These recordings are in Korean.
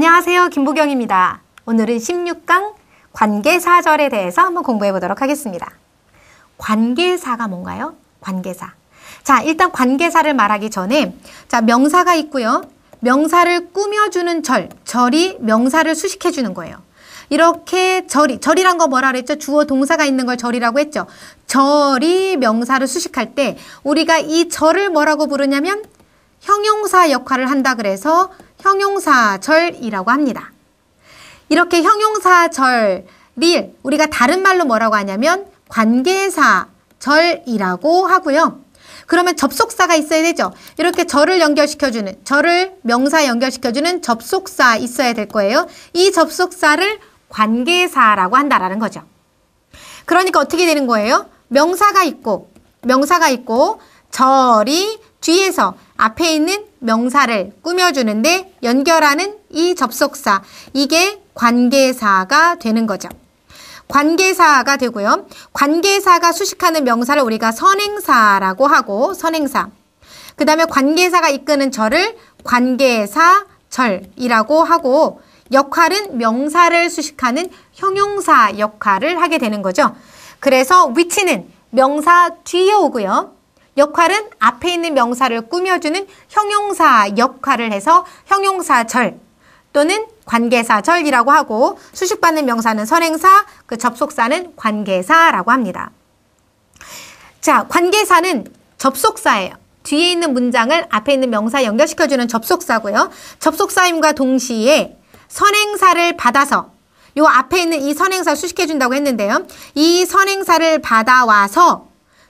안녕하세요. 김보경입니다. 오늘은 16강 관계사절에 대해서 한번 공부해 보도록 하겠습니다. 관계사가 뭔가요? 관계사. 자, 일단 관계사를 말하기 전에 자, 명사가 있고요. 명사를 꾸며주는 절, 절이 명사를 수식해 주는 거예요. 이렇게 절이, 절이란 거 뭐라 그랬죠? 주어 동사가 있는 걸 절이라고 했죠. 절이 명사를 수식할 때 우리가 이 절을 뭐라고 부르냐면 형용사 역할을 한다 그래서 형용사절이라고 합니다. 이렇게 형용사절을 우리가 다른 말로 뭐라고 하냐면 관계사절이라고 하고요. 그러면 접속사가 있어야 되죠. 이렇게 절을 연결시켜주는, 절을 명사 연결시켜주는 접속사 있어야 될 거예요. 이 접속사를 관계사라고 한다라는 거죠. 그러니까 어떻게 되는 거예요? 명사가 있고, 명사가 있고, 절이 뒤에서 앞에 있는 명사를 꾸며주는데 연결하는 이 접속사. 이게 관계사가 되는 거죠. 관계사가 되고요. 관계사가 수식하는 명사를 우리가 선행사라고 하고 선행사. 그 다음에 관계사가 이끄는 절을 관계사 절이라고 하고 역할은 명사를 수식하는 형용사 역할을 하게 되는 거죠. 그래서 위치는 명사 뒤에 오고요. 역할은 앞에 있는 명사를 꾸며주는 형용사 역할을 해서 형용사절 또는 관계사절이라고 하고 수식받는 명사는 선행사, 그 접속사는 관계사라고 합니다. 자, 관계사는 접속사예요. 뒤에 있는 문장을 앞에 있는 명사 연결시켜주는 접속사고요. 접속사임과 동시에 선행사를 받아서 요 앞에 있는 이 선행사 수식해준다고 했는데요. 이 선행사를 받아와서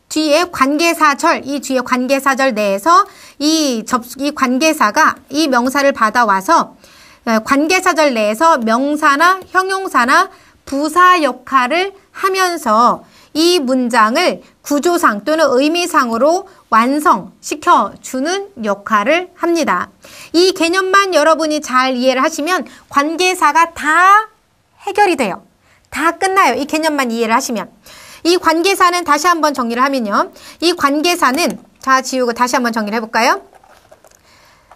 뒤에 관계사절, 이 뒤에 관계사절 내에서 이 접속, 이 관계사가 이 명사를 받아와서 관계사절 내에서 명사나 형용사나 부사 역할을 하면서 이 문장을 구조상 또는 의미상으로 완성시켜주는 역할을 합니다. 이 개념만 여러분이 잘 이해를 하시면 관계사가 다 해결이 돼요. 다 끝나요. 이 개념만 이해를 하시면. 이 관계사는 다시 한번 정리를 하면요. 이 관계사는 자 지우고 다시 한번 정리를 해볼까요?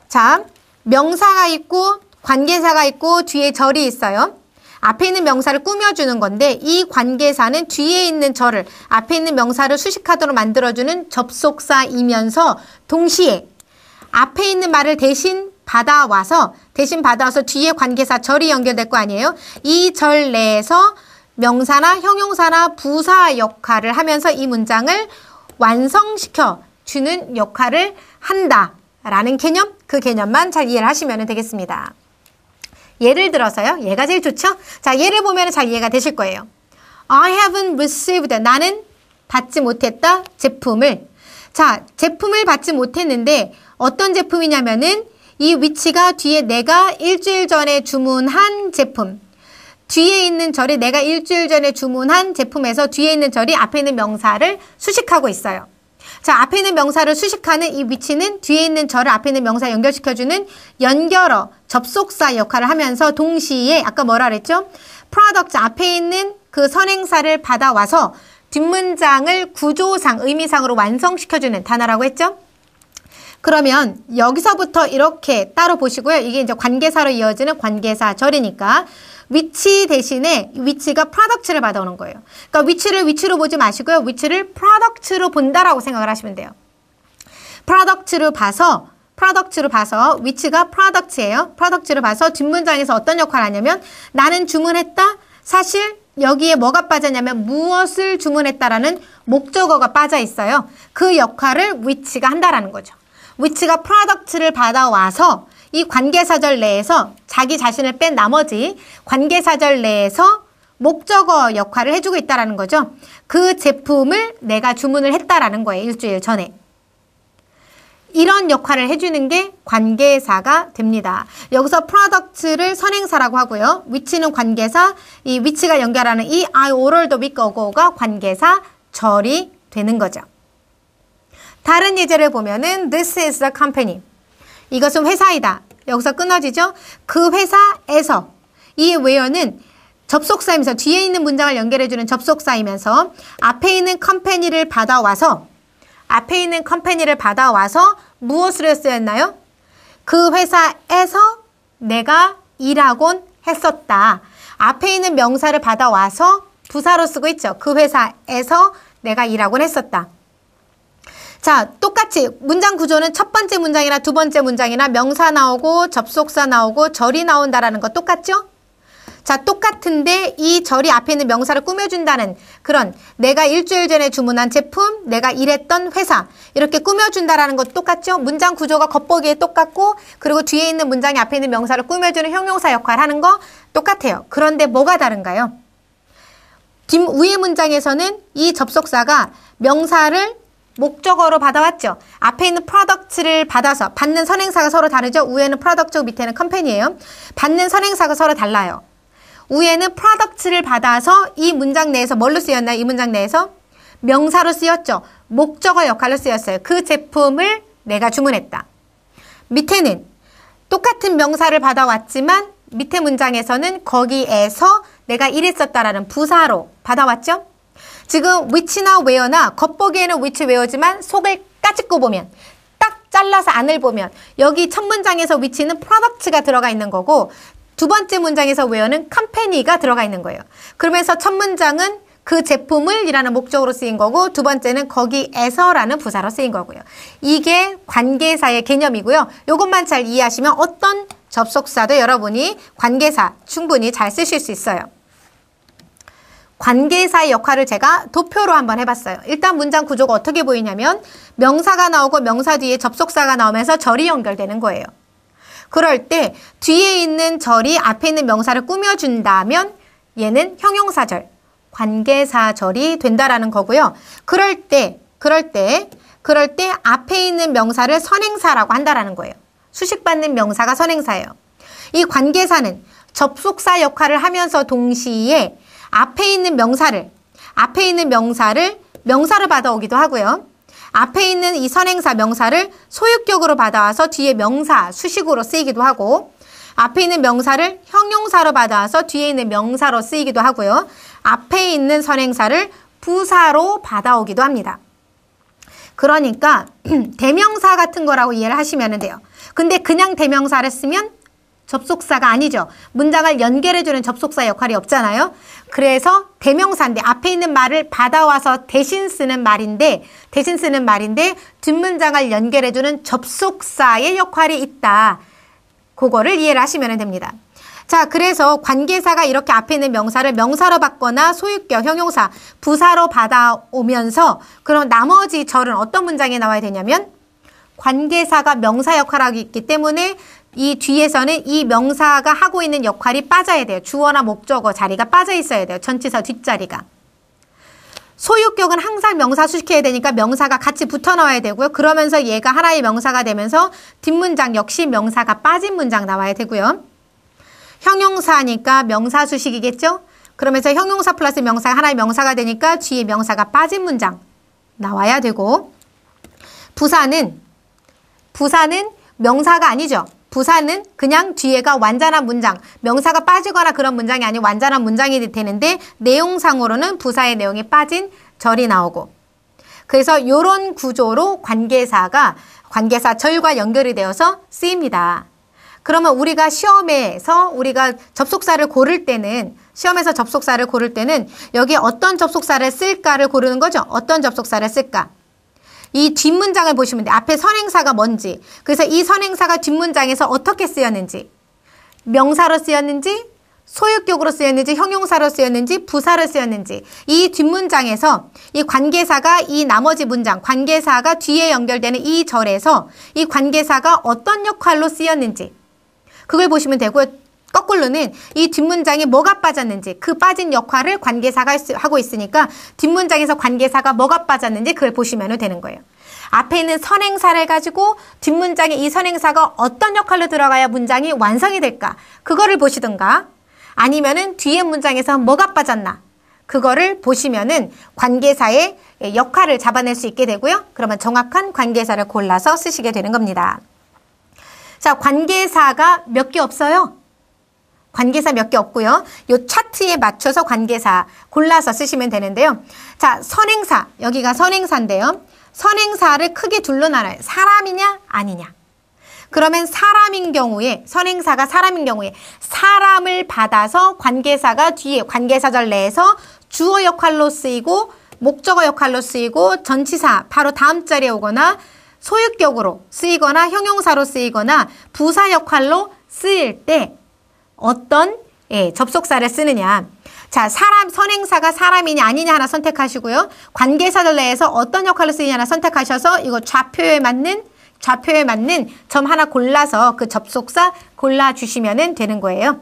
자 명사가 있고 관계사가 있고 뒤에 절이 있어요. 앞에 있는 명사를 꾸며주는 건데 이 관계사는 뒤에 있는 절을 앞에 있는 명사를 수식하도록 만들어주는 접속사이면서 동시에 앞에 있는 말을 대신 받아와서 대신 받아와서 뒤에 관계사 절이 연결될 거 아니에요? 이 절 내에서 명사나 형용사나 부사 역할을 하면서 이 문장을 완성시켜 주는 역할을 한다. 라는 개념, 그 개념만 잘 이해를 하시면 되겠습니다. 예를 들어서요. 얘가 제일 좋죠? 자, 예를 보면 잘 이해가 되실 거예요. I haven't received. 나는 받지 못했다. 제품을. 자, 제품을 받지 못했는데 어떤 제품이냐면은 이 위치가 뒤에 내가 일주일 전에 주문한 제품. 뒤에 있는 절이 내가 일주일 전에 주문한 제품에서 뒤에 있는 절이 앞에 있는 명사를 수식하고 있어요. 자, 앞에 있는 명사를 수식하는 이 위치는 뒤에 있는 절을 앞에 있는 명사 연결시켜주는 연결어, 접속사 역할을 하면서 동시에 아까 뭐라 그랬죠? 프로덕트 앞에 있는 그 선행사를 받아와서 뒷문장을 구조상, 의미상으로 완성시켜주는 단어라고 했죠? 그러면 여기서부터 이렇게 따로 보시고요. 이게 이제 관계사로 이어지는 관계사 절이니까 위치 대신에 위치가 p r o d u c t 를 받아오는 거예요. 그러니까 위치를 위치로 보지 마시고요. 위치를 p r o d u c t 로 본다라고 생각을 하시면 돼요. p r o d u c t 로 봐서 p r o d u c t 로 봐서 위치가 p r o d u c t 예요 p r o d u c t 로 봐서 뒷문장에서 어떤 역할을 하냐면 나는 주문했다. 사실 여기에 뭐가 빠졌냐면 무엇을 주문했다라는 목적어가 빠져 있어요. 그 역할을 위치가 한다라는 거죠. 위치가 p r o d u c t 를 받아와서 이 관계사절 내에서 자기 자신을 뺀 나머지 관계사절 내에서 목적어 역할을 해주고 있다라는 거죠. 그 제품을 내가 주문을 했다라는 거예요. 일주일 전에. 이런 역할을 해주는 게 관계사가 됩니다. 여기서 product를 선행사라고 하고요. 위치는 관계사, 이 위치가 연결하는 이 I ordered w e 가 관계사 절이 되는 거죠. 다른 예제를 보면은 this is a company. 이것은 회사이다. 여기서 끊어지죠? 그 회사에서. 이 where는 접속사이면서 뒤에 있는 문장을 연결해주는 접속사이면서 앞에 있는 컴퍼니를 받아와서 앞에 있는 컴퍼니를 받아와서 무엇을했었나요그 회사에서 내가 일하곤 했었다. 앞에 있는 명사를 받아와서 부사로 쓰고 있죠. 그 회사에서 내가 일하곤 했었다. 자, 똑같이 문장 구조는 첫 번째 문장이나 두 번째 문장이나 명사 나오고 접속사 나오고 절이 나온다라는 거 똑같죠? 자, 똑같은데 이 절이 앞에 있는 명사를 꾸며준다는 그런 내가 일주일 전에 주문한 제품, 내가 일했던 회사 이렇게 꾸며준다라는 것 똑같죠? 문장 구조가 겉보기에 똑같고 그리고 뒤에 있는 문장이 앞에 있는 명사를 꾸며주는 형용사 역할 하는 거 똑같아요. 그런데 뭐가 다른가요? 뒷 위의 문장에서는 이 접속사가 명사를 목적어로 받아왔죠. 앞에 있는 product를 받아서 받는 선행사가 서로 다르죠. 위에는 p r o d u c t 밑에는 company예요. 받는 선행사가 서로 달라요. 위에는 product를 받아서 이 문장 내에서 뭘로 쓰였나요? 이 문장 내에서 명사로 쓰였죠. 목적어 역할로 쓰였어요. 그 제품을 내가 주문했다. 밑에는 똑같은 명사를 받아왔지만 밑에 문장에서는 거기에서 내가 일했었다라는 부사로 받아왔죠. 지금 위치나 웨어나 겉보기에는 위치 웨어지만 속을 까짓고 보면 딱 잘라서 안을 보면 여기 첫 문장에서 위치는 product가 들어가 있는 거고 두 번째 문장에서 웨어는 컴페니가 들어가 있는 거예요. 그러면서 첫 문장은 그 제품을 이라는 목적으로 쓰인 거고 두 번째는 거기에서라는 부사로 쓰인 거고요. 이게 관계사의 개념이고요. 이것만 잘 이해하시면 어떤 접속사도 여러분이 관계사 충분히 잘 쓰실 수 있어요. 관계사의 역할을 제가 도표로 한번 해봤어요. 일단 문장 구조가 어떻게 보이냐면 명사가 나오고 명사 뒤에 접속사가 나오면서 절이 연결되는 거예요. 그럴 때 뒤에 있는 절이 앞에 있는 명사를 꾸며준다면 얘는 형용사절, 관계사절이 된다라는 거고요. 그럴 때, 그럴 때, 그럴 때 앞에 있는 명사를 선행사라고 한다라는 거예요. 수식받는 명사가 선행사예요. 이 관계사는 접속사 역할을 하면서 동시에 앞에 있는 명사를 앞에 있는 명사를 명사로 받아오기도 하고요. 앞에 있는 이 선행사 명사를 소유격으로 받아와서 뒤에 명사 수식으로 쓰이기도 하고 앞에 있는 명사를 형용사로 받아와서 뒤에 있는 명사로 쓰이기도 하고요. 앞에 있는 선행사를 부사로 받아오기도 합니다. 그러니까 대명사 같은 거라고 이해를 하시면 돼요. 근데 그냥 대명사를 쓰면 접속사가 아니죠. 문장을 연결해주는 접속사 역할이 없잖아요. 그래서 대명사인데 앞에 있는 말을 받아와서 대신 쓰는 말인데 대신 쓰는 말인데 뒷문장을 연결해주는 접속사의 역할이 있다. 그거를 이해를 하시면 됩니다. 자, 그래서 관계사가 이렇게 앞에 있는 명사를 명사로 받거나 소유격, 형용사, 부사로 받아오면서 그럼 나머지 절은 어떤 문장에 나와야 되냐면 관계사가 명사 역할을 하기 있기 때문에 이 뒤에서는 이 명사가 하고 있는 역할이 빠져야 돼요. 주어나 목적어 자리가 빠져 있어야 돼요. 전치사 뒷자리가. 소유격은 항상 명사수식해야 되니까 명사가 같이 붙어 나와야 되고요. 그러면서 얘가 하나의 명사가 되면서 뒷문장 역시 명사가 빠진 문장 나와야 되고요. 형용사니까 명사수식이겠죠? 그러면서 형용사 플러스 명사가 하나의 명사가 되니까 뒤에 명사가 빠진 문장 나와야 되고 부사는 부사는 명사가 아니죠. 부사는 그냥 뒤에가 완전한 문장, 명사가 빠지거나 그런 문장이 아닌 완전한 문장이 되는데 내용상으로는 부사의 내용이 빠진 절이 나오고 그래서 이런 구조로 관계사가 관계사 절과 연결이 되어서 쓰입니다. 그러면 우리가 시험에서 우리가 접속사를 고를 때는 시험에서 접속사를 고를 때는 여기 어떤 접속사를 쓸까를 고르는 거죠. 어떤 접속사를 쓸까? 이 뒷문장을 보시면 돼요. 앞에 선행사가 뭔지, 그래서 이 선행사가 뒷문장에서 어떻게 쓰였는지, 명사로 쓰였는지, 소유격으로 쓰였는지, 형용사로 쓰였는지, 부사로 쓰였는지, 이 뒷문장에서 이 관계사가 이 나머지 문장, 관계사가 뒤에 연결되는 이 절에서 이 관계사가 어떤 역할로 쓰였는지, 그걸 보시면 되고요. 거꾸로는 이 뒷문장에 뭐가 빠졌는지 그 빠진 역할을 관계사가 하고 있으니까 뒷문장에서 관계사가 뭐가 빠졌는지 그걸 보시면 되는 거예요. 앞에 있는 선행사를 가지고 뒷문장에 이 선행사가 어떤 역할로 들어가야 문장이 완성이 될까? 그거를 보시든가 아니면은 뒤에 문장에서 뭐가 빠졌나? 그거를 보시면은 관계사의 역할을 잡아낼 수 있게 되고요. 그러면 정확한 관계사를 골라서 쓰시게 되는 겁니다. 자, 관계사가 몇 개 없어요? 관계사 몇 개 없고요. 요 차트에 맞춰서 관계사 골라서 쓰시면 되는데요. 자, 선행사. 여기가 선행사인데요. 선행사를 크게 둘로 나눠요. 사람이냐, 아니냐. 그러면 사람인 경우에 선행사가 사람인 경우에 사람을 받아서 관계사가 뒤에 관계사절 내에서 주어 역할로 쓰이고 목적어 역할로 쓰이고 전치사 바로 다음 자리에 오거나 소유격으로 쓰이거나 형용사로 쓰이거나 부사 역할로 쓰일 때 어떤 예, 접속사를 쓰느냐. 자, 사람, 선행사가 사람이냐 아니냐 하나 선택하시고요. 관계사들 내에서 어떤 역할을 쓰느냐 하나 선택하셔서 이거 좌표에 맞는 좌표에 맞는 점 하나 골라서 그 접속사 골라주시면 되는 거예요.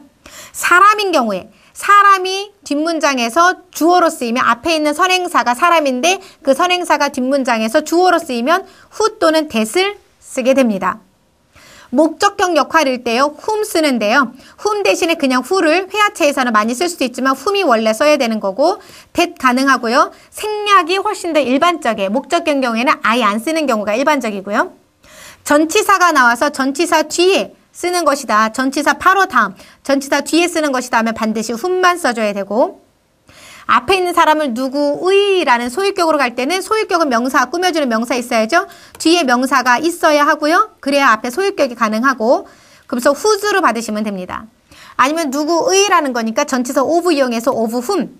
사람인 경우에 사람이 뒷문장에서 주어로 쓰이면 앞에 있는 선행사가 사람인데 그 선행사가 뒷문장에서 주어로 쓰이면 후 또는 대을 쓰게 됩니다. 목적형 역할일 때요. whom 쓰는데요. whom 대신에 그냥 who를 회화체에서는 많이 쓸 수도 있지만 whom이 원래 써야 되는 거고 that 가능하고요. 생략이 훨씬 더 일반적이에요. 목적형 경우에는 아예 안 쓰는 경우가 일반적이고요. 전치사가 나와서 전치사 뒤에 쓰는 것이다. 전치사 바로 다음. 전치사 뒤에 쓰는 것이다 하면 반드시 w 만 써줘야 되고 앞에 있는 사람을 누구의라는 소유격으로 갈 때는 소유격은 명사, 꾸며주는 명사 있어야죠. 뒤에 명사가 있어야 하고요. 그래야 앞에 소유격이 가능하고 그래서 후즈를 받으시면 됩니다. 아니면 누구의라는 거니까 전치사 오브 이용해서 오브 훔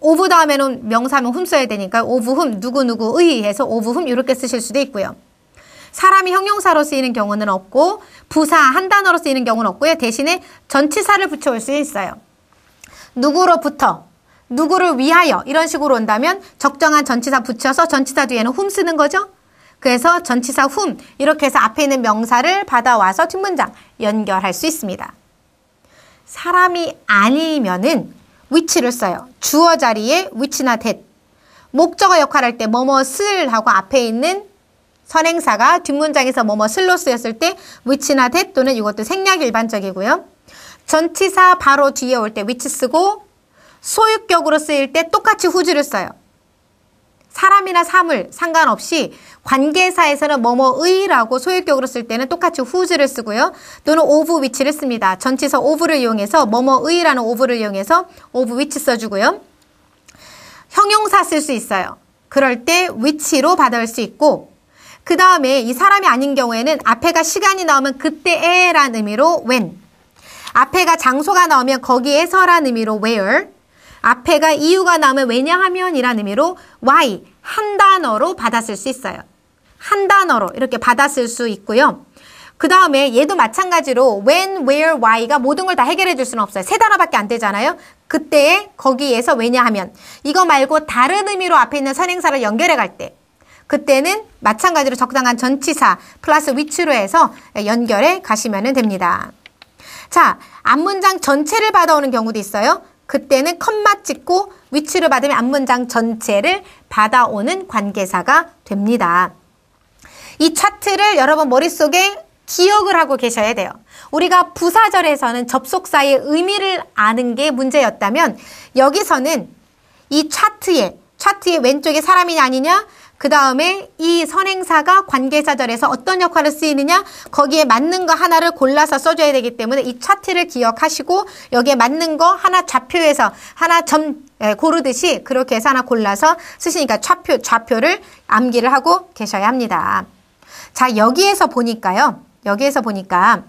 오브 다음에는 명사면 훔 써야 되니까 오브 훔 누구누구의 해서 오브 훔 이렇게 쓰실 수도 있고요. 사람이 형용사로 쓰이는 경우는 없고 부사 한 단어로 쓰이는 경우는 없고요. 대신에 전치사를 붙여올 수 있어요. 누구로부터 누구를 위하여 이런 식으로 온다면 적정한 전치사 붙여서 전치사 뒤에는 whom 쓰는 거죠. 그래서 전치사 whom 이렇게 해서 앞에 있는 명사를 받아와서 뒷문장 연결할 수 있습니다. 사람이 아니면은 위치를 써요. 주어 자리에 위치나 that. 목적어 역할할 때 뭐뭐슬 하고 앞에 있는 선행사가 뒷문장에서 뭐뭐슬로 쓰였을 때 위치나 that 또는 이것도 생략 일반적이고요. 전치사 바로 뒤에 올 때 위치 쓰고 소유격으로 쓰일 때 똑같이 후지를 써요. 사람이나 사물 상관없이 관계사에서는 뭐뭐의라고 소유격으로 쓸 때는 똑같이 후즈를 쓰고요. 또는 오브 위치를 씁니다. 전치사 오브를 이용해서 뭐뭐의라는 오브를 이용해서 오브 위치 써주고요. 형용사 쓸 수 있어요. 그럴 때 위치로 받아올 수 있고 그 다음에 이 사람이 아닌 경우에는 앞에가 시간이 나오면 그때에라는 의미로 when 앞에가 장소가 나오면 거기에서라는 의미로 where 앞에가 이유가 나오면 왜냐하면 이란 의미로 why 한 단어로 받았을 수 있어요. 한 단어로 이렇게 받았을 수 있고요. 그 다음에 얘도 마찬가지로 when, where, why가 모든 걸 다 해결해 줄 수는 없어요. 세 단어밖에 안 되잖아요. 그때 에 거기에서 왜냐하면 이거 말고 다른 의미로 앞에 있는 선행사를 연결해 갈 때 그때는 마찬가지로 적당한 전치사 플러스 위치로 해서 연결해 가시면 됩니다. 자, 앞문장 전체를 받아오는 경우도 있어요. 그때는 컴마 찍고 위치를 받으면 앞문장 전체를 받아오는 관계사가 됩니다. 이 차트를 여러분 머릿속에 기억을 하고 계셔야 돼요. 우리가 부사절에서는 접속사의 의미를 아는 게 문제였다면 여기서는 이 차트에 차트의 왼쪽에 사람이 아니냐 그 다음에 이 선행사가 관계사절에서 어떤 역할을 쓰이느냐 거기에 맞는 거 하나를 골라서 써줘야 되기 때문에 이 차트를 기억하시고 여기에 맞는 거 하나 좌표에서 하나 점 예, 고르듯이 그렇게 해서 하나 골라서 쓰시니까 좌표, 좌표를 암기를 하고 계셔야 합니다. 자 여기에서 보니까요. 여기에서 보니까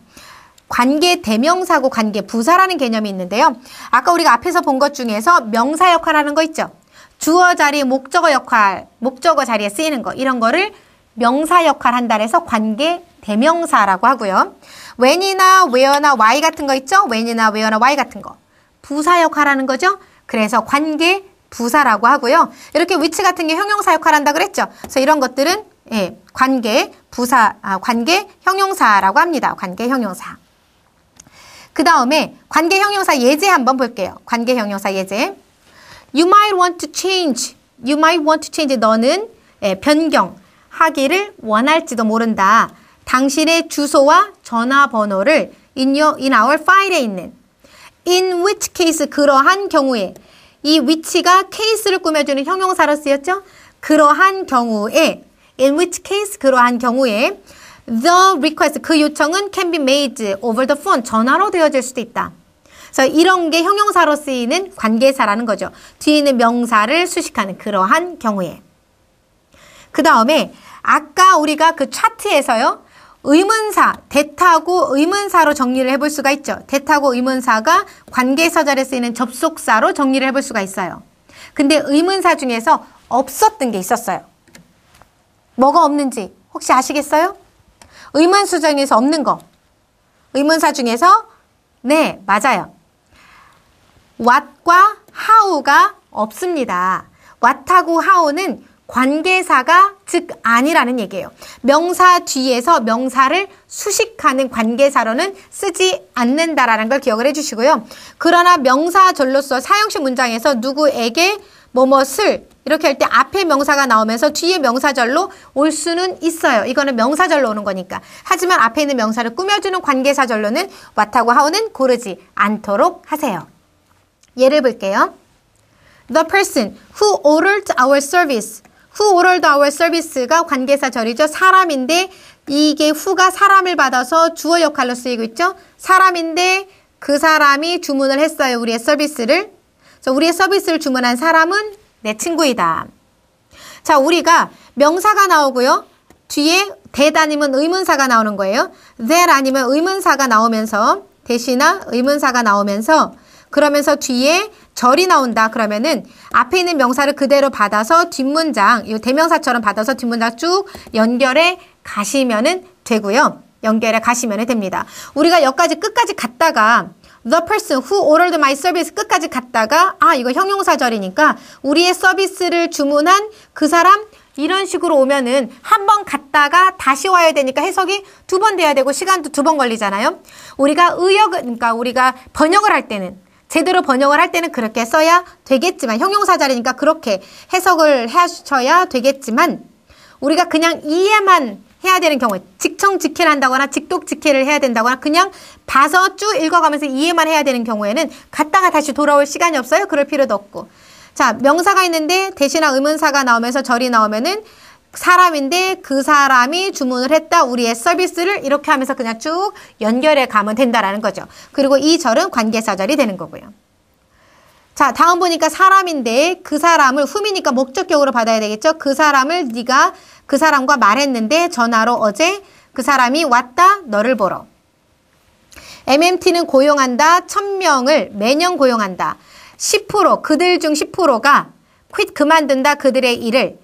관계 대명사고 관계 부사라는 개념이 있는데요. 아까 우리가 앞에서 본 것 중에서 명사 역할하는 거 있죠. 주어 자리 목적어 역할, 목적어 자리에 쓰이는 거 이런 거를 명사 역할 한다래서 관계 대명사라고 하고요. when이나 where나 why 같은 거 있죠? when이나 where나 why 같은 거. 부사 역할하는 거죠? 그래서 관계 부사라고 하고요. 이렇게 위치 같은 게 형용사 역할한다 그랬죠? 그래서 이런 것들은 예, 관계 부사 아, 관계 형용사라고 합니다. 관계 형용사. 그 다음에 관계 형용사 예제 한번 볼게요. 관계 형용사 예제. You might want to change. You might want to change. 너는 변경하기를 원할지도 모른다. 당신의 주소와 전화번호를 in, your, in our 파일에 있는 in which case 그러한 경우에 이 위치가 case를 꾸며주는 형용사로 쓰였죠. 그러한 경우에 in which case 그러한 경우에 the request 그 요청은 can be made over the phone 전화로 되어질 수도 있다. 그래서 이런 게 형용사로 쓰이는 관계사라는 거죠. 뒤에 있는 명사를 수식하는 그러한 경우에. 그 다음에 아까 우리가 그 차트에서요. 의문사, 대타고 의문사로 정리를 해볼 수가 있죠. 대타고 의문사가 관계서절에 쓰이는 접속사로 정리를 해볼 수가 있어요. 근데 의문사 중에서 없었던 게 있었어요. 뭐가 없는지 혹시 아시겠어요? 의문수 중에서 없는 거. 의문사 중에서 네, 맞아요. what과 how가 없습니다. what하고 how는 관계사가 즉 아니라는 얘기예요. 명사 뒤에서 명사를 수식하는 관계사로는 쓰지 않는다라는 걸 기억을 해주시고요. 그러나 명사절로서 사용식 문장에서 누구에게 뭐뭐을 이렇게 할 때 앞에 명사가 나오면서 뒤에 명사절로 올 수는 있어요. 이거는 명사절로 오는 거니까. 하지만 앞에 있는 명사를 꾸며주는 관계사절로는 왓하고 하우는 고르지 않도록 하세요. 예를 볼게요. The person who ordered our service. Who ordered our service가 관계사절이죠. 사람인데 이게 후가 사람을 받아서 주어 역할로 쓰이고 있죠. 사람인데 그 사람이 주문을 했어요. 우리의 서비스를. 그래서 우리의 서비스를 주문한 사람은 내 친구이다. 자, 우리가 명사가 나오고요. 뒤에 대 아니면 의문사가 나오는 거예요. t h a 아니면 의문사가 나오면서 대신나 의문사가 나오면서 그러면서 뒤에 절이 나온다. 그러면은 앞에 있는 명사를 그대로 받아서 뒷문장, 이 대명사처럼 받아서 뒷문장 쭉 연결해 가시면은 되고요. 연결해 가시면 됩니다. 우리가 여기까지 끝까지 갔다가 the person who ordered my service 끝까지 갔다가 아 이거 형용사절이니까 우리의 서비스를 주문한 그 사람 이런 식으로 오면은 한 번 갔다가 다시 와야 되니까 해석이 두 번 돼야 되고 시간도 두 번 걸리잖아요. 우리가 의역 그러니까 우리가 번역을 할 때는 제대로 번역을 할 때는 그렇게 써야 되겠지만 형용사 자리니까 그렇게 해석을 하셔야 되겠지만 우리가 그냥 이해만 해야 되는 경우에 직청직해를 한다거나 직독직해를 해야 된다거나 그냥 봐서 쭉 읽어가면서 이해만 해야 되는 경우에는 갔다가 다시 돌아올 시간이 없어요. 그럴 필요도 없고. 자, 명사가 있는데 대신한 의문사가 나오면서 절이 나오면은 사람인데 그 사람이 주문을 했다. 우리의 서비스를 이렇게 하면서 그냥 쭉 연결해 가면 된다라는 거죠. 그리고 이 절은 관계사절이 되는 거고요. 자, 다음 보니까 사람인데 그 사람을 후미니까 목적격으로 받아야 되겠죠. 그 사람을 네가 그 사람과 말했는데 전화로 어제 그 사람이 왔다. 너를 보러. MMT는 고용한다. 천명을 매년 고용한다. 10% 그들 중 10%가 퀵 그만둔다 그들의 일을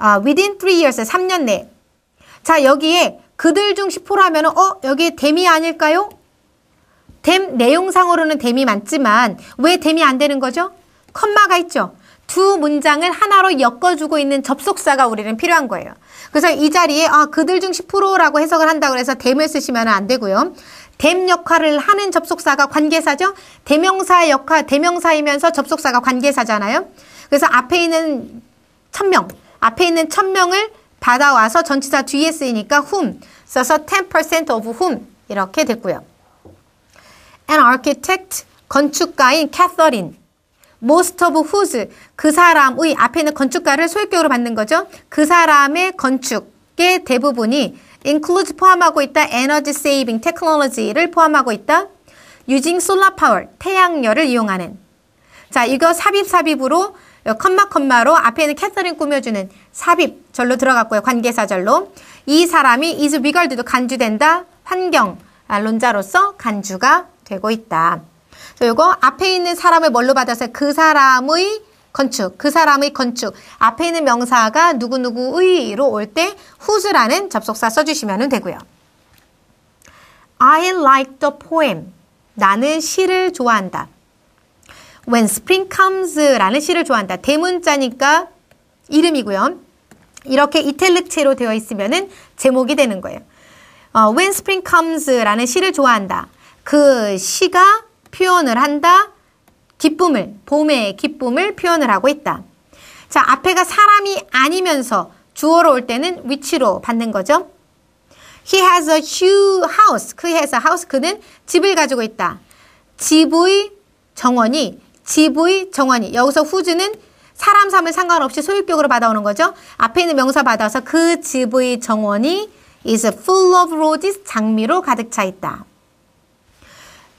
아, within three years에 3년 내. 자, 여기에 그들 중 10%라면은 어, 여기 데미 아닐까요? 댐 내용상으로는 댐이 맞지만 왜 댐이 안 되는 거죠? 컴마가 있죠. 두 문장을 하나로 엮어주고 있는 접속사가 우리는 필요한 거예요. 그래서 이 자리에 아, 그들 중 10%라고 해석을 한다고 해서 댐을 쓰시면 안 되고요. 댐 역할을 하는 접속사가 관계사죠. 대명사 역할, 대명사이면서 접속사가 관계사잖아요. 그래서 앞에 있는 천명 앞에 있는 천명을 받아와서 전치사 뒤에 쓰이니까 whom 써서 10% of whom 이렇게 됐고요. An architect 건축가인 캐서린 most of whose 그 사람의 앞에 있는 건축가를 소유격으로 받는 거죠. 그 사람의 건축의 대부분이 includes 포함하고 있다. 에너지 세이빙 테크놀로지를 포함하고 있다. using solar power 태양열을 이용하는 자 이거 삽입 삽입으로 어, 컴마 컴마로 앞에 있는 캐서린 꾸며주는 삽입 절로 들어갔고요. 관계사 절로 이 사람이 이즈 위걸드도 간주된다. 환경 아, 론자로서 간주가 되고 있다. 그리고 앞에 있는 사람을 뭘로 받아서 그 사람의 건축, 그 사람의 건축. 앞에 있는 명사가 누구누구의로 올 때 후즈라는 접속사 써주시면 되고요. I like the poem. 나는 시를 좋아한다. When Spring Comes라는 시를 좋아한다. 대문자니까 이름이고요. 이렇게 이탈릭체로 되어 있으면은 제목이 되는 거예요. 어, When Spring Comes라는 시를 좋아한다. 그 시가 표현을 한다. 기쁨을, 봄의 기쁨을 표현을 하고 있다. 자, 앞에가 사람이 아니면서 주어로 올 때는 위치로 받는 거죠. He has a huge house. 그 has a house. 그는 집을 가지고 있다. 집의 정원이 GV 정환이. 여기서 후즈는 사람 삶을 상관없이 소유격으로 받아오는 거죠. 앞에 있는 명사 받아서 그 GV 정원이 is full of roses 장미로 가득 차 있다.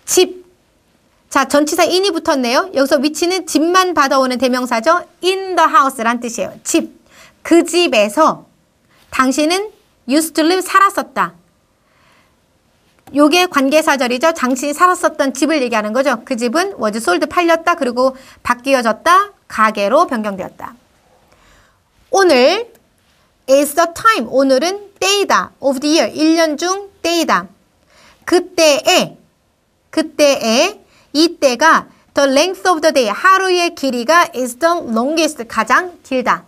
집. 자, 전치사 in이 붙었네요. 여기서 위치는 집만 받아오는 대명사죠. in the house란 뜻이에요. 집. 그 집에서 당신은 used to live 살았었다. 요게 관계사절이죠. 당신이 살았었던 집을 얘기하는 거죠. 그 집은 워즈 솔드 팔렸다. 그리고 바뀌어졌다. 가게로 변경되었다. 오늘 is the time. 오늘은 때이다. of the year. 1년 중 때이다. 그때에 그때에 이때가 the length of the day. 하루의 길이가 is the longest. 가장 길다.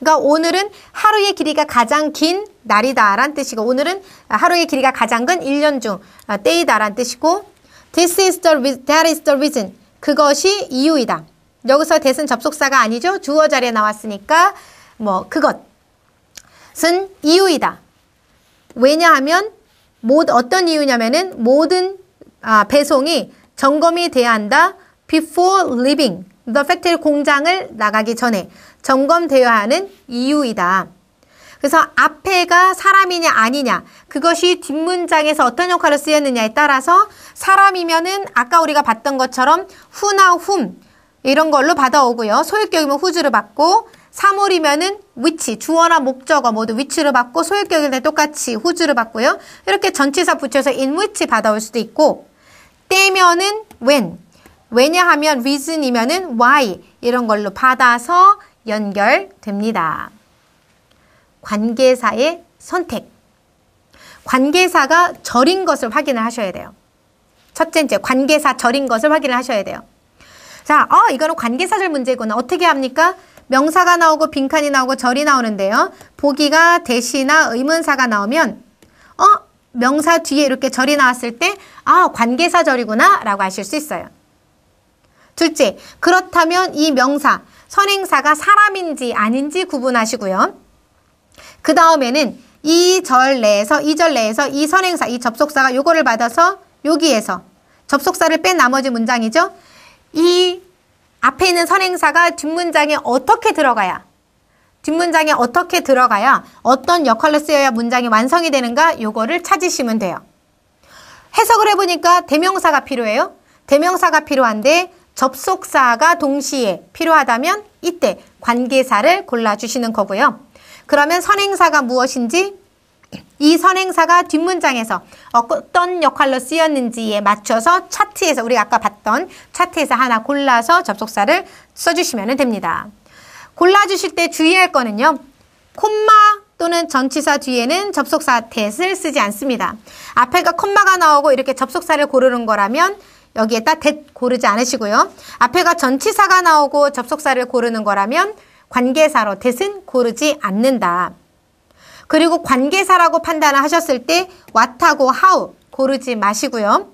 그러니까 오늘은 하루의 길이가 가장 긴 날이다란 뜻이고 오늘은 하루의 길이가 가장 큰 1년 중 어, 때이다란 뜻이고 This is the r e a s that is the reason. 그것이 이유이다. 여기서 대신 접속사가 아니죠. 주어 자리에 나왔으니까 뭐 그것은 이유이다. 왜냐하면 모, 어떤 이유냐면은 모든 아, 배송이 점검이 돼야 한다. Before leaving the factory 공장을 나가기 전에 점검되어야 하는 이유이다. 그래서 앞에가 사람이냐 아니냐 그것이 뒷문장에서 어떤 역할을 쓰였느냐에 따라서 사람이면은 아까 우리가 봤던 것처럼 후나 훔 이런 걸로 받아오고요. 소유격이면 후즈를 받고 사물이면은 위치, 주어나 목적어 모두 위치를 받고 소유격일 때 똑같이 후즈를 받고요. 이렇게 전치사 붙여서 in which 받아올 수도 있고 때면은 when, 왜냐하면 reason이면은 why 이런 걸로 받아서 연결됩니다. 관계사의 선택. 관계사가 절인 것을 확인을 하셔야 돼요. 첫째, 이제 관계사 절인 것을 확인을 하셔야 돼요. 자, 어, 이거는 관계사절 문제구나. 어떻게 합니까? 명사가 나오고 빈칸이 나오고 절이 나오는데요. 보기가 대시나 의문사가 나오면, 어, 명사 뒤에 이렇게 절이 나왔을 때, 아, 관계사절이구나. 라고 아실수 있어요. 둘째, 그렇다면 이 명사, 선행사가 사람인지 아닌지 구분하시고요. 그 다음에는 이 절 내에서, 이 절 내에서 이 선행사, 이 접속사가 요거를 받아서 여기에서 접속사를 뺀 나머지 문장이죠. 이 앞에 있는 선행사가 뒷문장에 어떻게 들어가야 뒷문장에 어떻게 들어가야 어떤 역할로 쓰여야 문장이 완성이 되는가 요거를 찾으시면 돼요. 해석을 해보니까 대명사가 필요해요. 대명사가 필요한데 접속사가 동시에 필요하다면 이때 관계사를 골라주시는 거고요. 그러면 선행사가 무엇인지 이 선행사가 뒷문장에서 어떤 역할로 쓰였는지에 맞춰서 차트에서 우리가 아까 봤던 차트에서 하나 골라서 접속사를 써주시면 됩니다. 골라주실 때 주의할 거는요. 콤마 또는 전치사 뒤에는 접속사 대을 쓰지 않습니다. 앞에가 콤마가 나오고 이렇게 접속사를 고르는 거라면 여기에다 대 고르지 않으시고요. 앞에가 전치사가 나오고 접속사를 고르는 거라면 관계사로 대은 고르지 않는다. 그리고 관계사라고 판단을 하셨을 때 what하고 how 고르지 마시고요.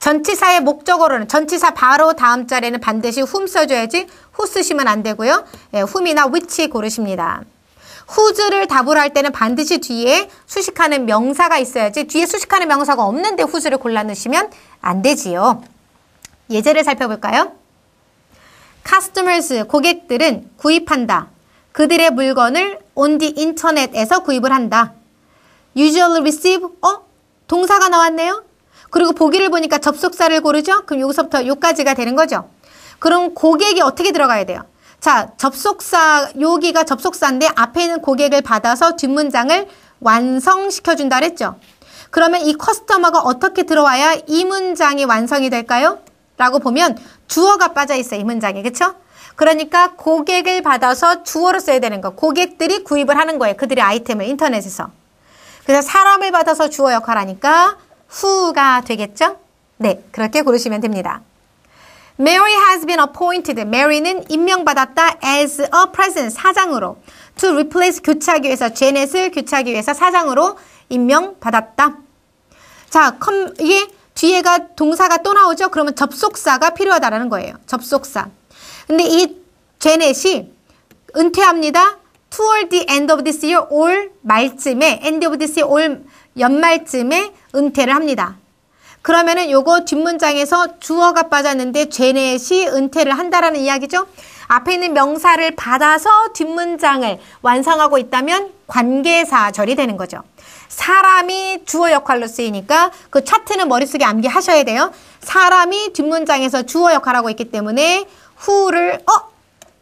전치사의 목적어로는 전치사 바로 다음 자리에는 반드시 whom 써줘야지 who 쓰시면 안 되고요. 예, whom이나 which 고르십니다. 후즈를 답을 할 때는 반드시 뒤에 수식하는 명사가 있어야지 뒤에 수식하는 명사가 없는데 후즈를 골라 넣으시면 안 되지요. 예제를 살펴볼까요? customers, 고객들은 구입한다. 그들의 물건을 on the internet에서 구입을 한다. usually receive, 어? 동사가 나왔네요? 그리고 보기를 보니까 접속사를 고르죠? 그럼 여기서부터 요까지가 되는 거죠. 그럼 고객이 어떻게 들어가야 돼요? 자, 접속사, 여기가 접속사인데 앞에 있는 고객을 받아서 뒷문장을 완성시켜준다 그랬죠? 그러면 이 커스터머가 어떻게 들어와야 이 문장이 완성이 될까요? 라고 보면 주어가 빠져있어요. 이 문장에. 그쵸? 그러니까 고객을 받아서 주어로 써야 되는 거. 고객들이 구입을 하는 거예요. 그들의 아이템을 인터넷에서. 그래서 사람을 받아서 주어 역할하니까 후가 되겠죠? 네, 그렇게 고르시면 됩니다. Mary has been appointed. Mary는 임명받았다 as a p r e s e n t 사장으로 to replace 교차하기 위해서 제넷을 교차하기 위해서 사장으로 임명받았다. 자, 컴, 이게 뒤에가 동사가 또 나오죠? 그러면 접속사가 필요하다라는 거예요. 접속사. 근데 이 제넷이 은퇴합니다. toward the end of this year 올 말쯤에 end of this year 올 연말쯤에 은퇴를 합니다. 그러면은 요거 뒷문장에서 주어가 빠졌는데 죄넷이 은퇴를 한다라는 이야기죠. 앞에 있는 명사를 받아서 뒷문장을 완성하고 있다면 관계사절이 되는 거죠. 사람이 주어 역할로 쓰이니까 그 차트는 머릿속에 암기하셔야 돼요. 사람이 뒷문장에서 주어 역할하고 있기 때문에 후를 어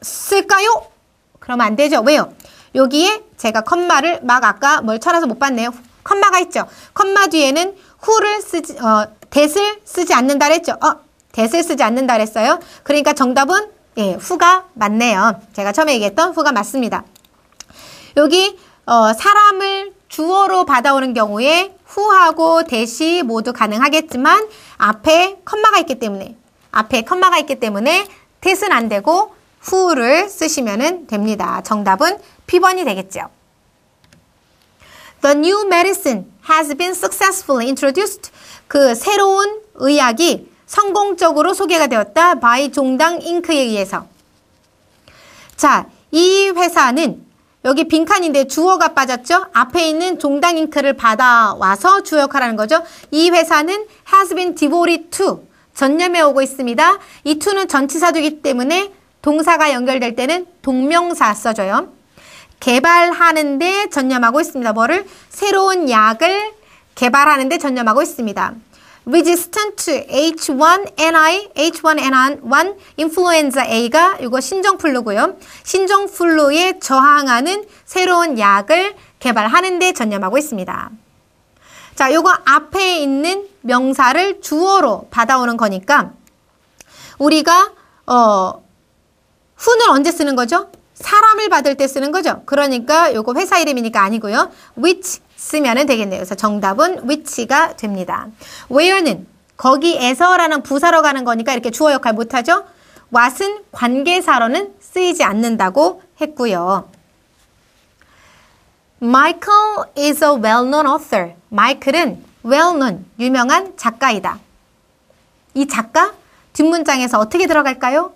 쓸까요? 그러면 안 되죠. 왜요? 여기에 제가 컴마를 막 아까 뭘 쳐놔서 못 봤네요. 컴마가 있죠. 컴마 뒤에는 who를 쓰지 어 that을 쓰지 않는다 그랬죠. 어, that을 쓰지 않는다 그랬어요. 그러니까 정답은 예, who가 맞네요. 제가 처음에 얘기했던 who가 맞습니다. 여기 어, 사람을 주어로 받아오는 경우에 who하고 that이 모두 가능하겠지만 앞에 컴마가 있기 때문에 앞에 컴마가 있기 때문에 that은 안 되고 who를 쓰시면 됩니다. 정답은 B번이 되겠죠. The new medicine has been successfully introduced. 그 새로운 의학이 성공적으로 소개가 되었다. 바이 종당 잉크에 의해서. 자, 이 회사는 여기 빈칸인데 주어가 빠졌죠? 앞에 있는 종당 잉크를 받아와서 주역하라는 거죠. 이 회사는 has been devoted to 전념해 오고 있습니다. 이 to는 전치사도이기 때문에 동사가 연결될 때는 동명사 써줘요. 개발하는데 전념하고 있습니다. 뭐를? 새로운 약을 개발하는데 전념하고 있습니다. resistant to H1N1, H1N1 인플루엔자 A가 이거 신종플루고요. 신종플루에 저항하는 새로운 약을 개발하는 데 전념하고 있습니다. 자, 요거 앞에 있는 명사를 주어로 받아오는 거니까 우리가 어, 후는 언제 쓰는 거죠? 사람을 받을 때 쓰는 거죠. 그러니까 요거 회사 이름이니까 아니고요. which 쓰면 되겠네요. 그래서 정답은 which가 됩니다. where는 거기에서라는 부사로 가는 거니까 이렇게 주어 역할 못하죠. what은 관계사로는 쓰이지 않는다고 했고요. Michael is a well-known author. 마이클은 well-known, 유명한 작가이다. 이 작가 뒷문장에서 어떻게 들어갈까요?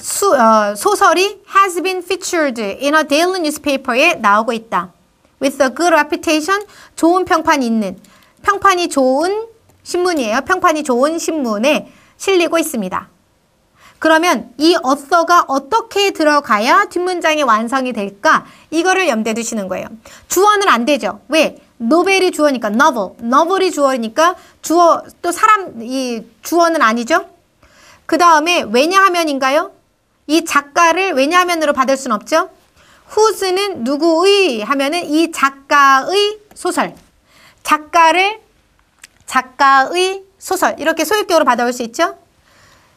수, 어, 소설이 has been featured in a daily newspaper에 나오고 있다. With a good reputation, 좋은 평판 있는, 평판이 좋은 신문이에요. 평판이 좋은 신문에 실리고 있습니다. 그러면 이 어서가 어떻게 들어가야 뒷문장이 완성이 될까? 이거를 염두에 두시는 거예요. 주어는 안 되죠. 왜? 노벨이 주어니까 novel, novel이 주어니까 주어 또 사람 이 주어는 아니죠. 그 다음에 왜냐하면인가요? 이 작가를 왜냐하면으로 받을 순 없죠. 후즈는 누구의 하면은 이 작가의 소설. 작가를 작가의 소설 이렇게 소유격으로 받아올 수 있죠.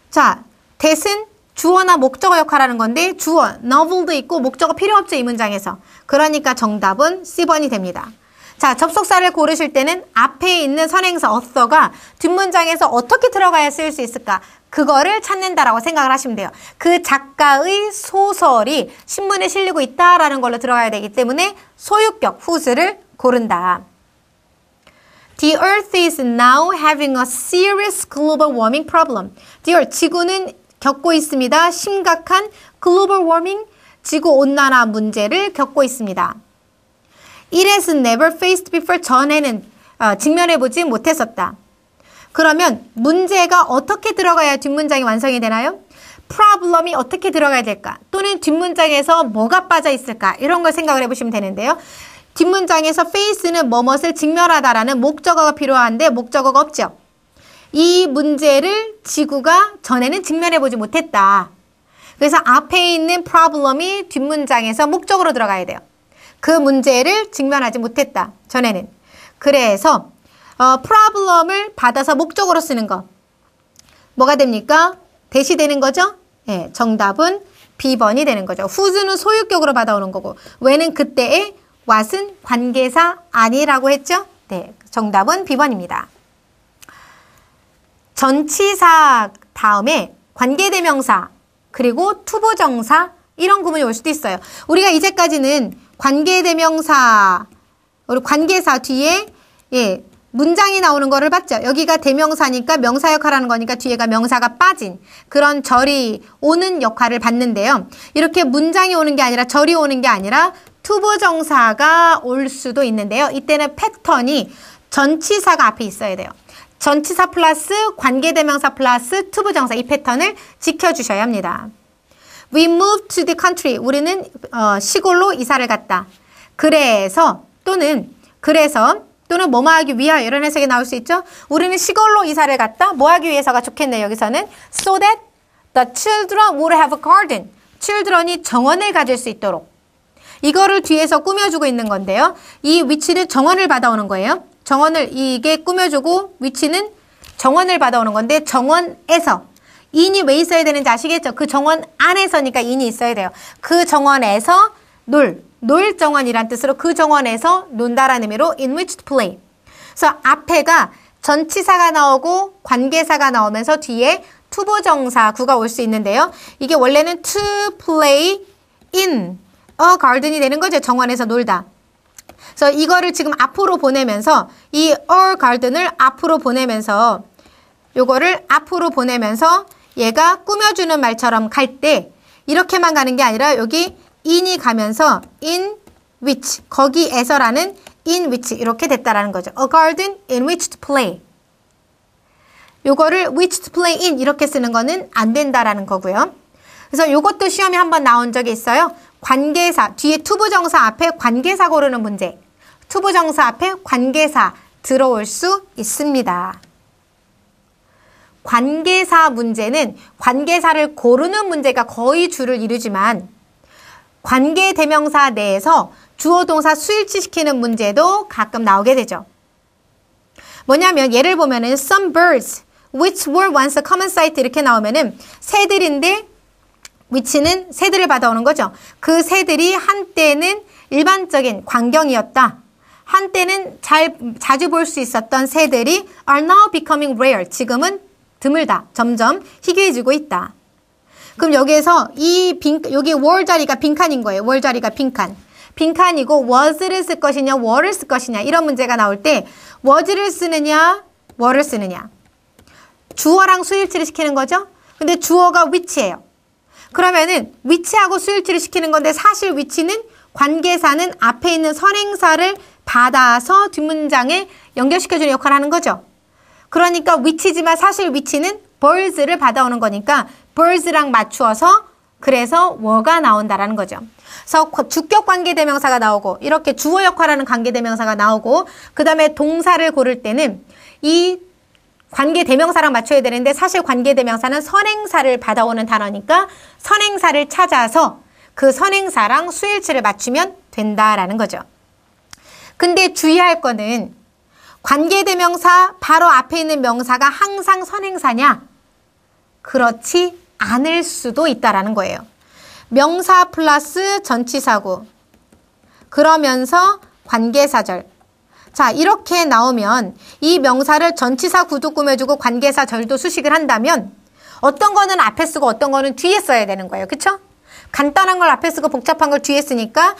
자, 대신 주어나 목적어 역할하는 건데 주어, novel도 있고 목적어 필요 없죠 이 문장에서. 그러니까 정답은 C번이 됩니다. 자, 접속사를 고르실 때는 앞에 있는 선행사 어서가 뒷문장에서 어떻게 들어가야 쓰일 수 있을까? 그거를 찾는다라고 생각을 하시면 돼요. 그 작가의 소설이 신문에 실리고 있다라는 걸로 들어가야 되기 때문에 소유격 후수를 고른다. The Earth is now having a serious global warming problem. The Earth, 지구는 겪고 있습니다. 심각한 글로벌 워밍, 지구 온난화 문제를 겪고 있습니다. It has never faced before 전에는 어, 직면해보지 못했었다. 그러면 문제가 어떻게 들어가야 뒷문장이 완성이 되나요? 프라블럼이 어떻게 들어가야 될까? 또는 뒷문장에서 뭐가 빠져 있을까? 이런 걸 생각을 해보시면 되는데요. 뒷문장에서 face는 뭐뭇을 직면하다라는 목적어가 필요한데 목적어가 없죠. 이 문제를 지구가 전에는 직면해보지 못했다. 그래서 앞에 있는 프라블럼이 뒷문장에서 목적으로 들어가야 돼요. 그 문제를 직면하지 못했다. 전에는. 그래서 어, problem을 받아서 목적으로 쓰는 거. 뭐가 됩니까? 대시되는 거죠? 예, 정답은 비번이 되는 거죠. 후 h o 는 소유격으로 받아오는 거고 왜는 그때의 왓은 관계사 아니라고 했죠? 네, 정답은 비번입니다 전치사 다음에 관계대명사 그리고 투보정사 이런 구문이 올 수도 있어요. 우리가 이제까지는 관계대명사, 우리 관계사 뒤에 예, 문장이 나오는 거를 봤죠. 여기가 대명사니까 명사 역할하는 거니까 뒤에가 명사가 빠진 그런 절이 오는 역할을 봤는데요. 이렇게 문장이 오는 게 아니라 절이 오는 게 아니라 투부정사가 올 수도 있는데요. 이때는 패턴이 전치사가 앞에 있어야 돼요. 전치사 플러스 관계대명사 플러스 투부정사 이 패턴을 지켜주셔야 합니다. We moved to the country. 우리는 어, 시골로 이사를 갔다. 그래서 또는 그래서 또는 뭐뭐 하기 위하여 이런 해석이 나올 수 있죠. 우리는 시골로 이사를 갔다. 뭐 하기 위해서가 좋겠네요. 여기서는 so that the children would have a garden. children이 정원을 가질 수 있도록. 이거를 뒤에서 꾸며주고 있는 건데요. 이 위치를 정원을 받아오는 거예요. 정원을 이게 꾸며주고 위치는 정원을 받아오는 건데 정원에서 인이 왜 있어야 되는지 아시겠죠? 그 정원 안에서니까 인이 있어야 돼요. 그 정원에서 놀, 놀 정원이란 뜻으로 그 정원에서 논다라는 의미로 in which to play. 그래서 앞에가 전치사가 나오고 관계사가 나오면서 뒤에 투보정사구가 올 수 있는데요. 이게 원래는 to play in a garden이 되는 거죠. 정원에서 놀다. 그래서 이거를 지금 앞으로 보내면서 이 a garden을 앞으로 보내면서 요거를 앞으로 보내면서 얘가 꾸며주는 말처럼 갈 때 이렇게만 가는 게 아니라 여기 in이 가면서 in which 거기에서라는 in which 이렇게 됐다라는 거죠. A garden in which to play. 요거를 which to play in 이렇게 쓰는 거는 안 된다라는 거고요. 그래서 요것도 시험에 한번 나온 적이 있어요. 관계사 뒤에 투부정사 앞에 관계사 고르는 문제. 투부정사 앞에 관계사 들어올 수 있습니다. 관계사 문제는 관계사를 고르는 문제가 거의 주를 이루지만 관계 대명사 내에서 주어 동사 수일치시키는 문제도 가끔 나오게 되죠. 뭐냐면 예를 보면은 some birds which were once a common s i t 이렇게 나오면은 새들인데 위치는 새들을 받아오는 거죠. 그 새들이 한때는 일반적인 광경이었다. 한때는 잘 자주 볼 수 있었던 새들이 are now becoming rare. 지금은 드물다. 점점 희귀해지고 있다. 그럼 여기에서 이 빈, 여기 w e 자리가 빈칸인 거예요. 월 자리가 빈칸. 빈칸이고 was를 쓸 것이냐, were를 쓸 것이냐 이런 문제가 나올 때 was를 쓰느냐, were를 쓰느냐. 주어랑 수일치를 시키는 거죠. 근데 주어가 위치예요. 그러면은 위치하고 수일치를 시키는 건데 사실 위치는 관계사는 앞에 있는 선행사를 받아서 뒷문장에 연결시켜주는 역할을 하는 거죠. 그러니까 위치지만 사실 위치는 birds를 받아오는 거니까 birds랑 맞추어서 그래서 워가 나온다라는 거죠. 그래서 주격 관계대명사가 나오고 이렇게 주어 역할하는 관계대명사가 나오고 그 다음에 동사를 고를 때는 이 관계대명사랑 맞춰야 되는데 사실 관계대명사는 선행사를 받아오는 단어니까 선행사를 찾아서 그 선행사랑 수일치를 맞추면 된다라는 거죠. 근데 주의할 거는 관계대명사 바로 앞에 있는 명사가 항상 선행사냐? 그렇지 않을 수도 있다라는 거예요. 명사 플러스 전치사고 그러면서 관계사절 자 이렇게 나오면 이 명사를 전치사 구도 꾸며주고 관계사절도 수식을 한다면 어떤 거는 앞에 쓰고 어떤 거는 뒤에 써야 되는 거예요. 그죠 간단한 걸 앞에 쓰고 복잡한 걸 뒤에 쓰니까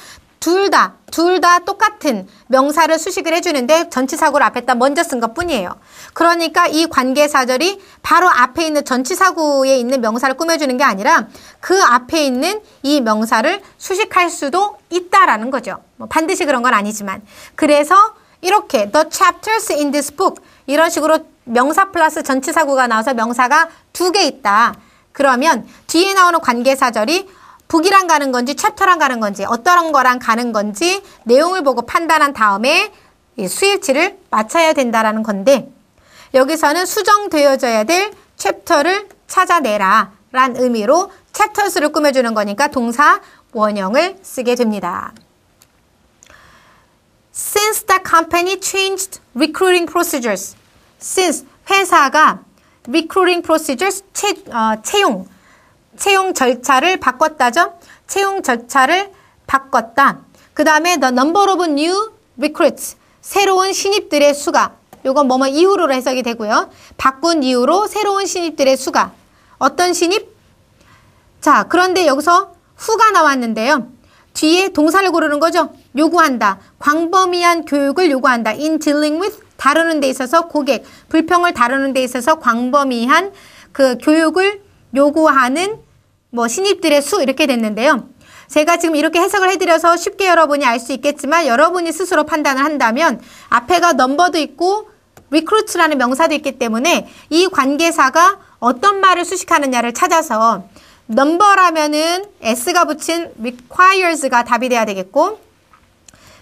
둘 다, 둘 다 똑같은 명사를 수식을 해주는데 전치사고를 앞에다 먼저 쓴 것 뿐이에요. 그러니까 이 관계사절이 바로 앞에 있는 전치사고에 있는 명사를 꾸며주는 게 아니라 그 앞에 있는 이 명사를 수식할 수도 있다라는 거죠. 뭐 반드시 그런 건 아니지만. 그래서 이렇게 the chapters in this book 이런 식으로 명사 플러스 전치사고가 나와서 명사가 두 개 있다. 그러면 뒤에 나오는 관계사절이 북이랑 가는 건지 챕터랑 가는 건지 어떤 거랑 가는 건지 내용을 보고 판단한 다음에 수일치를 맞춰야 된다라는 건데 여기서는 수정되어져야 될 챕터를 찾아내라 란 의미로 챕터 수를 꾸며주는 거니까 동사 원형을 쓰게 됩니다. Since the company changed recruiting procedures. Since 회사가 recruiting procedures 채, 어, 채용 채용 절차를 바꿨다죠. 채용 절차를 바꿨다. 그 다음에 the number of new recruits. 새로운 신입들의 수가. 이건 뭐뭐 이후로 해석이 되고요. 바꾼 이후로 새로운 신입들의 수가. 어떤 신입? 자, 그런데 여기서 후가 나왔는데요. 뒤에 동사를 고르는 거죠. 요구한다. 광범위한 교육을 요구한다. in dealing with 다루는 데 있어서 고객, 불평을 다루는 데 있어서 광범위한 그 교육을 요구하는 뭐 신입들의 수 이렇게 됐는데요. 제가 지금 이렇게 해석을 해드려서 쉽게 여러분이 알 수 있겠지만 여러분이 스스로 판단을 한다면 앞에가 넘버도 있고 recruit라는 명사도 있기 때문에 이 관계사가 어떤 말을 수식하느냐를 찾아서 넘버라면은 s가 붙인 requires가 답이 돼야 되겠고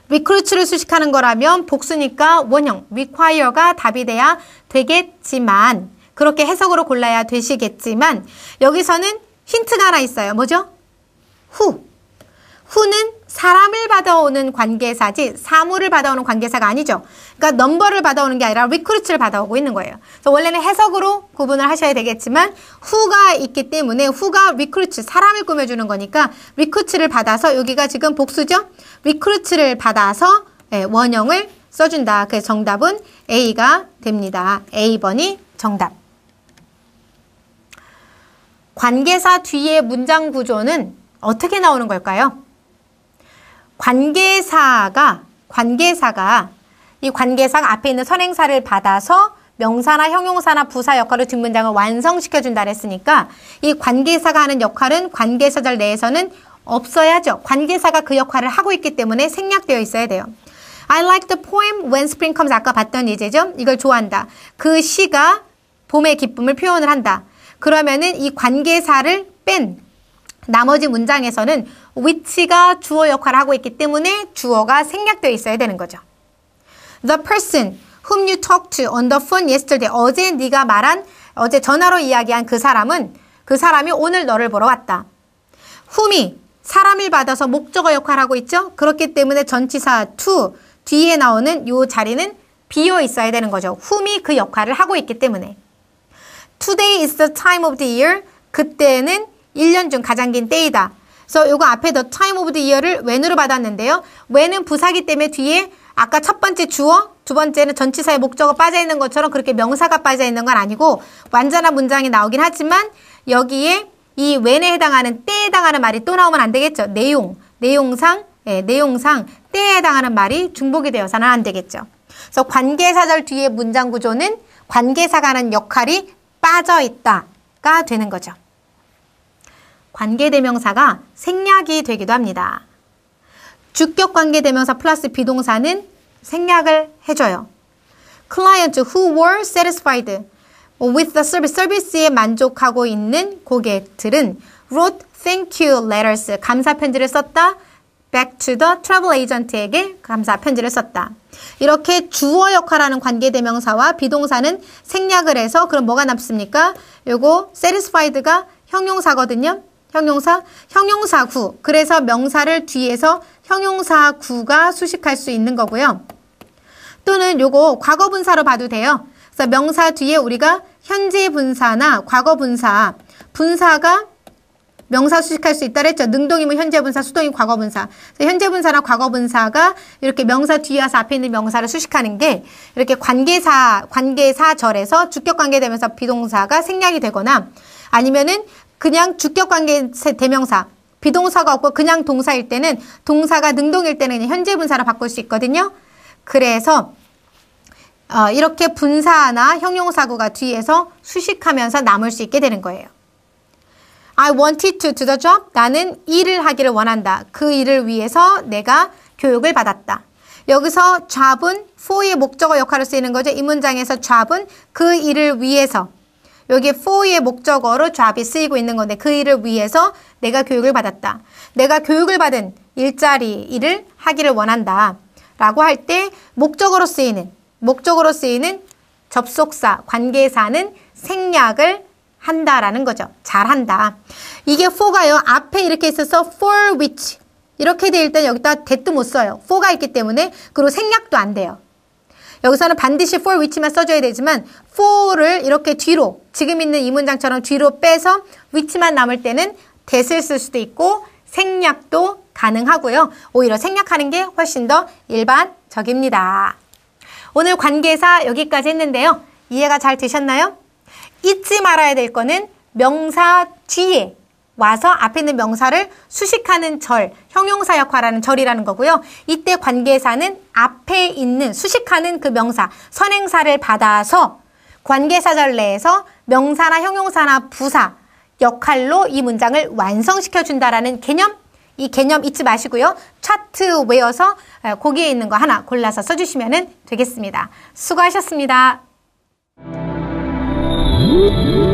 recruit를 수식하는 거라면 복수니까 원형 require가 답이 돼야 되겠지만 그렇게 해석으로 골라야 되시겠지만 여기서는 힌트가 하나 있어요. 뭐죠? 후. 후는 사람을 받아오는 관계사지 사물을 받아오는 관계사가 아니죠. 그러니까 넘버를 받아오는 게 아니라 리크루트를 받아오고 있는 거예요. 그래서 원래는 해석으로 구분을 하셔야 되겠지만 후가 있기 때문에 후가 리크루트 사람을 꾸며주는 거니까 리크루트를 받아서 여기가 지금 복수죠. 리크루트를 받아서 예, 원형을 써준다. 그래서 정답은 A가 됩니다. A번이 정답. 관계사 뒤에 문장 구조는 어떻게 나오는 걸까요? 관계사가 관계사가 이관계사 앞에 있는 선행사를 받아서 명사나 형용사나 부사 역할을 뒷문장을 완성시켜준다 그랬으니까 이 관계사가 하는 역할은 관계사절 내에서는 없어야죠. 관계사가 그 역할을 하고 있기 때문에 생략되어 있어야 돼요. I like the poem when spring comes. 아까 봤던 예제죠. 이걸 좋아한다. 그 시가 봄의 기쁨을 표현을 한다. 그러면은 이 관계사를 뺀 나머지 문장에서는 which가 주어 역할을 하고 있기 때문에 주어가 생략되어 있어야 되는 거죠. The person whom you talked to on the phone yesterday. 어제 네가 말한, 어제 전화로 이야기한 그 사람은 그 사람이 오늘 너를 보러 왔다. whom이 사람을 받아서 목적어 역할을 하고 있죠. 그렇기 때문에 전치사 to 뒤에 나오는 요 자리는 비어 있어야 되는 거죠. whom이 그 역할을 하고 있기 때문에. Today is the time of the year. 그때는 1년 중 가장 긴 때이다. 그래서 요거 앞에 the time of the year를 when으로 받았는데요. when은 부사기 때문에 뒤에 아까 첫 번째 주어, 두 번째는 전치사의 목적어 빠져 있는 것처럼 그렇게 명사가 빠져 있는 건 아니고 완전한 문장이 나오긴 하지만 여기에 이 when에 해당하는 때에 해당하는 말이 또 나오면 안 되겠죠. 내용, 내용상, 예, 내용상 때에 해당하는 말이 중복이 되어서는 안 되겠죠. 그래서 관계사절 뒤에 문장 구조는 관계사가 하는 역할이 빠져 있다가 되는 거죠. 관계대명사가 생략이 되기도 합니다. 주격 관계대명사 플러스 비동사는 생략을 해줘요. Client who were satisfied with the service, 서비스에 만족하고 있는 고객들은 wrote thank you letters, 감사 편지를 썼다. to the travel agent에게 감사 편지를 썼다. 이렇게 주어 역할하는 관계대명사와 비동사는 생략을 해서 그럼 뭐가 남습니까? 요거 satisfied가 형용사거든요. 형용사, 형용사구. 그래서 명사를 뒤에서 형용사구가 수식할 수 있는 거고요. 또는 요거 과거분사로 봐도 돼요. 그래서 명사 뒤에 우리가 현재 분사나 과거분사, 분사가 명사 수식할 수 있다 그랬죠. 능동이면 현재분사, 수동이 과거분사. 현재분사나 과거분사가 이렇게 명사 뒤에 와서 앞에 있는 명사를 수식하는 게 이렇게 관계사, 관계사절에서 주격관계 되면서 비동사가 생략이 되거나 아니면은 그냥 주격관계 대명사, 비동사가 없고 그냥 동사일 때는 동사가 능동일 때는 현재분사로 바꿀 수 있거든요. 그래서 어, 이렇게 분사나 형용사구가 뒤에서 수식하면서 남을 수 있게 되는 거예요. I wanted to do the job. 나는 일을 하기를 원한다. 그 일을 위해서 내가 교육을 받았다. 여기서 job은 for의 목적어 역할을 쓰이는 거죠. 이 문장에서 job은 그 일을 위해서 여기 for의 목적어로 job이 쓰이고 있는 건데 그 일을 위해서 내가 교육을 받았다. 내가 교육을 받은 일자리 일을 하기를 원한다. 라고 할 때목적으로 쓰이는 목적으로 쓰이는 접속사, 관계사는 생략을 한다라는 거죠. 잘한다. 이게 for가요. 앞에 이렇게 있어서 for which 이렇게 될 때는 여기다 that도 못 써요. for가 있기 때문에 그리고 생략도 안 돼요. 여기서는 반드시 for which만 써줘야 되지만 for를 이렇게 뒤로 지금 있는 이 문장처럼 뒤로 빼서 which만 남을 때는 that을 쓸 수도 있고 생략도 가능하고요. 오히려 생략하는 게 훨씬 더 일반적입니다. 오늘 관계사 여기까지 했는데요. 이해가 잘 되셨나요? 잊지 말아야 될 거는 명사 뒤에 와서 앞에 있는 명사를 수식하는 절, 형용사 역할하는 절이라는 거고요. 이때 관계사는 앞에 있는 수식하는 그 명사, 선행사를 받아서 관계사절 내에서 명사나 형용사나 부사 역할로 이 문장을 완성시켜 준다라는 개념 이 개념 잊지 마시고요. 차트 외워서 거기에 있는 거 하나 골라서 써주시면 되겠습니다. 수고하셨습니다. Música